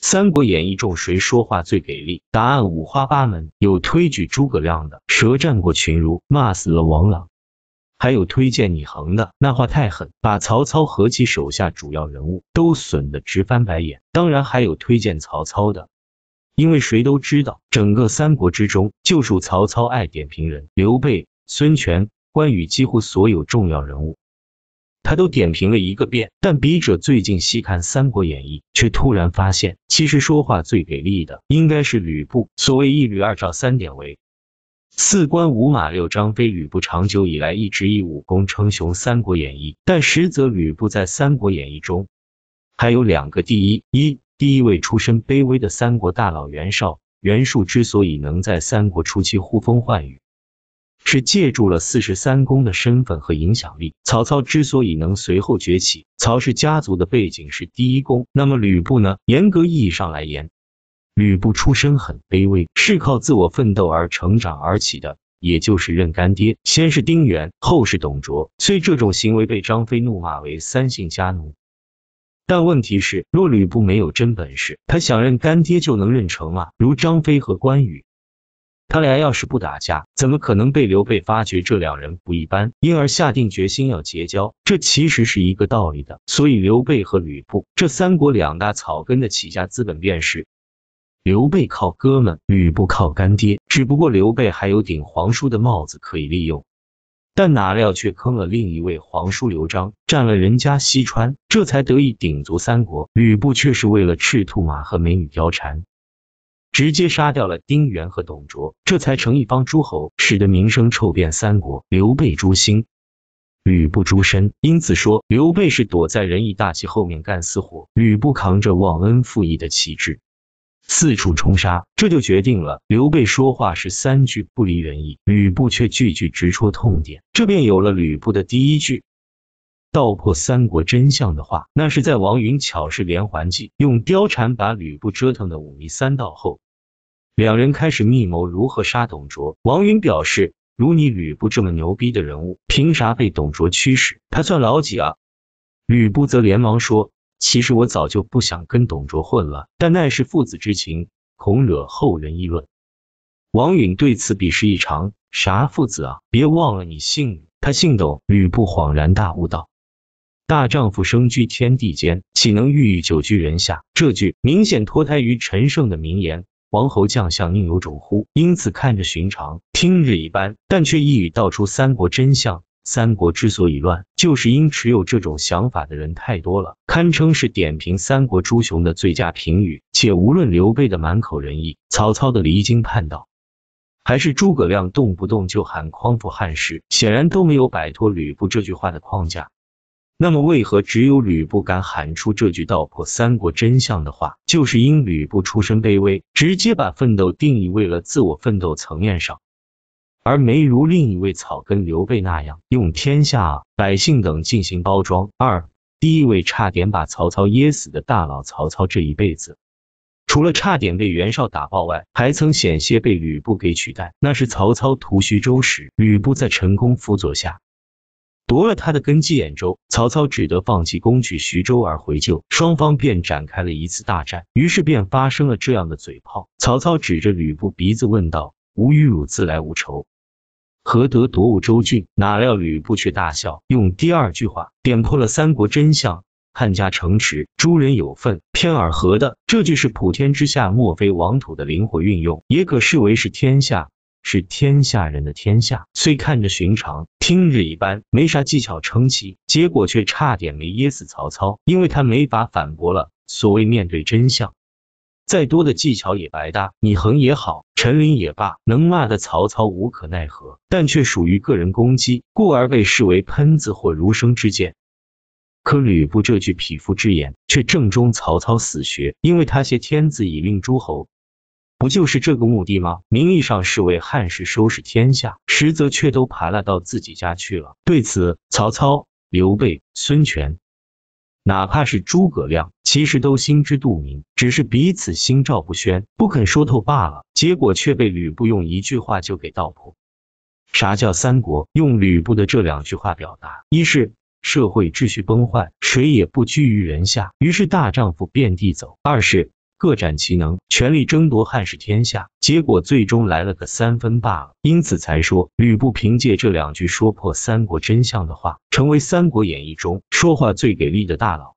《三国演义》中谁说话最给力？答案五花八门，有推举诸葛亮的，舌战过群儒，骂死了王朗；还有推荐你横的，那话太狠，把曹操和其手下主要人物都损得直翻白眼。当然还有推荐曹操的，因为谁都知道，整个三国之中，就属曹操爱点评人。刘备、孙权、关羽几乎所有重要人物。他都点评了一个遍，但笔者最近细看《三国演义》，却突然发现，其实说话最给力的应该是吕布。所谓一吕二赵三典韦，四关五马六张飞，吕布长久以来一直以武功称雄《三国演义》，但实则吕布在《三国演义》中还有两个第一。一第一位出身卑微的三国大佬袁绍、袁术之所以能在三国初期呼风唤雨。是借助了四十三公的身份和影响力，曹操之所以能随后崛起，曹氏家族的背景是第一公。那么吕布呢？严格意义上来言，吕布出身很卑微，是靠自我奋斗而成长而起的，也就是认干爹，先是丁原，后是董卓。所以这种行为被张飞怒骂为三姓家奴，但问题是，若吕布没有真本事，他想认干爹就能认成吗？如张飞和关羽。他俩要是不打架，怎么可能被刘备发觉这两人不一般，因而下定决心要结交。这其实是一个道理的，所以刘备和吕布这三国两大草根的起家资本便是刘备靠哥们，吕布靠干爹。只不过刘备还有顶皇叔的帽子可以利用，但哪料却坑了另一位皇叔刘璋，占了人家西川，这才得以鼎足三国。吕布却是为了赤兔马和美女貂蝉。直接杀掉了丁原和董卓，这才成一方诸侯，使得名声臭遍三国。刘备诛心，吕布诛身。因此说，刘备是躲在仁义大旗后面干私活，吕布扛着忘恩负义的旗帜四处冲杀。这就决定了，刘备说话是三句不离仁义，吕布却句句直戳痛点。这便有了吕布的第一句道破三国真相的话，那是在王允巧施连环计，用貂蝉把吕布折腾的五迷三道后。两人开始密谋如何杀董卓。王允表示，如你吕布这么牛逼的人物，凭啥被董卓驱使？他算老几啊？吕布则连忙说，其实我早就不想跟董卓混了，但那是父子之情，恐惹后人议论。王允对此鄙视异常，啥父子啊？别忘了你姓吕，他姓董。吕布恍然大悟道，大丈夫生居天地间，岂能郁郁久居人下？这句明显脱胎于陈胜的名言。王侯将相宁有种乎？因此看着寻常，听日一般，但却一语道出三国真相。三国之所以乱，就是因持有这种想法的人太多了，堪称是点评三国诸雄的最佳评语。且无论刘备的满口仁义，曹操的离经叛道，还是诸葛亮动不动就喊匡扶汉室，显然都没有摆脱吕布这句话的框架。那么为何只有吕布敢喊出这句道破三国真相的话？就是因吕布出身卑微，直接把奋斗定义为了自我奋斗层面上，而没如另一位草根刘备那样用天下百姓等进行包装。二，第一位差点把曹操噎死的大佬曹操，这一辈子除了差点被袁绍打爆外，还曾险些被吕布给取代。那是曹操屠徐州时，吕布在陈宫辅佐下。夺了他的根基兖州，曹操只得放弃攻取徐州而回救，双方便展开了一次大战。于是便发生了这样的嘴炮。曹操指着吕布鼻子问道：“吾与汝自来无仇，何得夺吾州郡？”哪料吕布却大笑，用第二句话点破了三国真相。汉家城池，诸人有份，偏尔何的这句是普天之下莫非王土的灵活运用，也可视为是天下。是天下人的天下，虽看着寻常，听日一般，没啥技巧撑起，结果却差点没噎死曹操，因为他没法反驳了。所谓面对真相，再多的技巧也白搭，你横也好，陈琳也罢，能骂的曹操无可奈何，但却属于个人攻击，故而被视为喷子或儒生之见。可吕布这句匹夫之言，却正中曹操死穴，因为他挟天子以令诸侯。不就是这个目的吗？名义上是为汉室收拾天下，实则却都爬拉到自己家去了。对此，曹操、刘备、孙权，哪怕是诸葛亮，其实都心知肚明，只是彼此心照不宣，不肯说透罢了。结果却被吕布用一句话就给道破。啥叫三国？用吕布的这两句话表达：一是社会秩序崩坏，谁也不居于人下，于是大丈夫遍地走；二是各展其能，全力争夺汉室天下，结果最终来了个三分罢了。因此才说，吕布凭借这两句说破三国真相的话，成为《三国演义》中说话最给力的大佬。